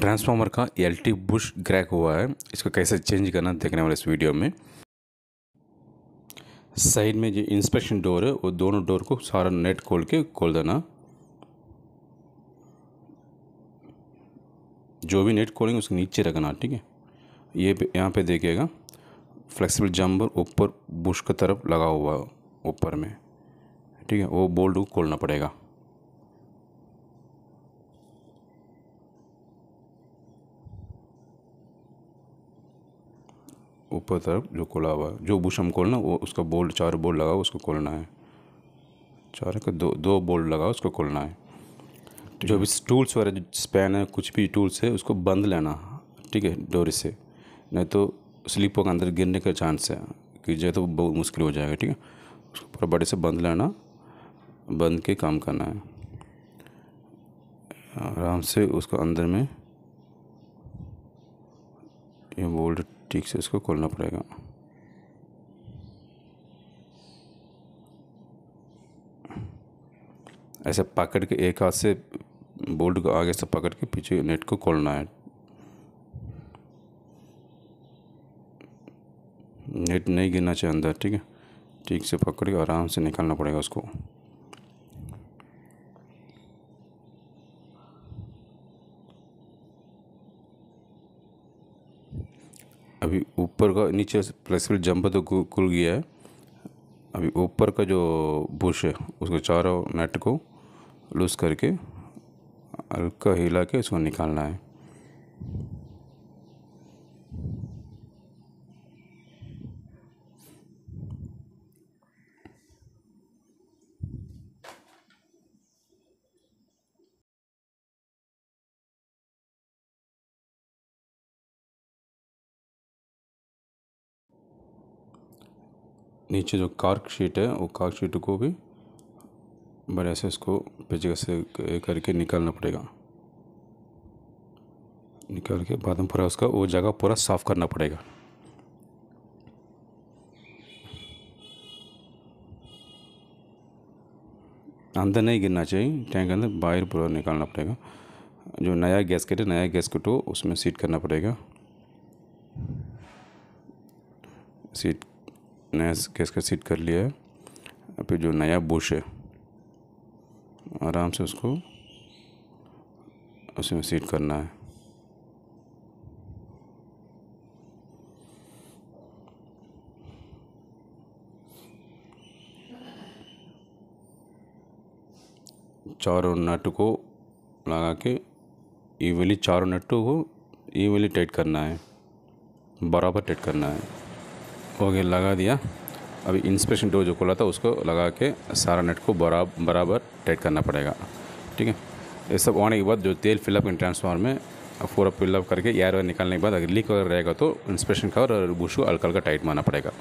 transformer का L T Bush crack हुआ है इसको कैसे चेंज करना देखने वाले इस वीडियो में साइड में जो इंस्पेक्शन डोर है वो दोनों डोर को सारा नेट खोल के खोल देना जो भी नेट खोलेंगे उसके नीचे रखना ठीक है ये यहाँ पे देखिएगा फ्लेक्सिबल जम्बर ऊपर बुश की तरफ लगा हुआ है ऊपर में ठीक है वो बोल्ट को खोलना पड़ेगा ऊपर तरफ जो खोला हुआ है जो बुश हम खोलना वो उसका बोल्ट चार बोल्ट लगाओ उसको खोलना है चार का दो दो बोल्ट लगाओ उसको खोलना है जो भी टूल्स वगैरह स्पैन है कुछ भी टूल्स है उसको बंद लेना ठीक है डोरी से नहीं तो स्लीपों के अंदर गिरने का चांस है कि जाए तो बहुत मुश्किल हो जाएगा ठीक है उसको पूरा बड़े से बंद लेना बंद के काम करना है आराम से उसको अंदर में ये बोल्ट ठीक से इसको खोलना पड़ेगा ऐसे पकड़ के एक हाथ से बोल्ट को आगे से पकड़ के पीछे नेट को खोलना है नेट नहीं गिरना चाहिए अंदर ठीक है ठीक से पकड़ के आराम से निकालना पड़ेगा उसको अभी ऊपर का नीचे फ्लेक्सिबल जंपर तो खुल गया है अभी ऊपर का जो बुश है उसको चारों नेट को लूज़ करके हल्का हिला के उसको निकालना है नीचे जो कार्क शीट है वो कार्क शीट को भी बढ़िया से उसको पेचकस से करके निकालना पड़ेगा निकाल के बाद में पूरा उसका वो जगह पूरा साफ़ करना पड़ेगा अंदर नहीं गिरना चाहिए टैंक के अंदर बाहर पूरा निकालना पड़ेगा जो नया गैस है नया गैस कटो उसमें सीट करना पड़ेगा सीट नया गैस का सीट कर लिया है फिर जो नया बुश है आराम से उसको उसमें सीट करना है चारों नट को लगा के ईवली चारों नटों को ईवली टाइट करना है बराबर टाइट करना है ओके लगा दिया अभी इंस्पेक्शन डोर जो खोला था उसको लगा के सारा नेट को बरा बराबर टाइट करना पड़ेगा ठीक है ये सब आने के बाद जो तेल फिलअप करें ट्रांसफार्मर में पूरा फिलअप करके एयर वायर निकालने के बाद अगर लीक वगैरह रहेगा तो इंस्पेक्शन कवर और बुश को हल्का हल्का टाइट मारना पड़ेगा